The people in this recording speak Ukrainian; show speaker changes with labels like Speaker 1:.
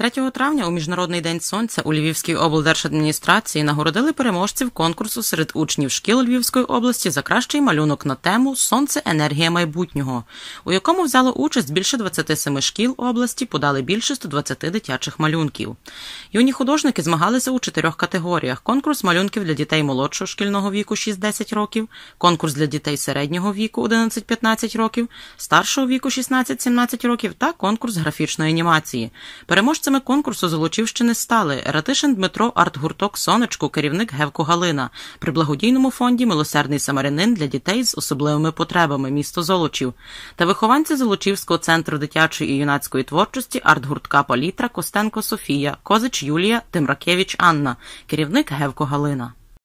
Speaker 1: 3 травня у міжнародний день сонця у Львівській облдержадміністрації нагородили переможців конкурсу серед учнів шкіл Львівської області за кращий малюнок на тему Сонце, енергія майбутнього, у якому взяло участь більше 27 шкіл області, подали більше 120 дитячих малюнків. Юні художники змагалися у чотирьох категоріях: конкурс малюнків для дітей молодшого шкільного віку 6-10 років, конкурс для дітей середнього віку 11-15 років, старшого віку 16-17 років та конкурс графічної анімації. Переможці Переможцями конкурсу Золочівщини стали Ратишин Дмитро, артгурток Сонечко, керівник Гевко Галина при благодійному фонді Милосердний самарянин для дітей з особливими потребами місто Золочів та вихованці Золочівського центру дитячої і юнацької творчості артгуртка Палітра Костенко Софія, Козич Юлія, Тимракевич Анна, керівник Гевко Галина.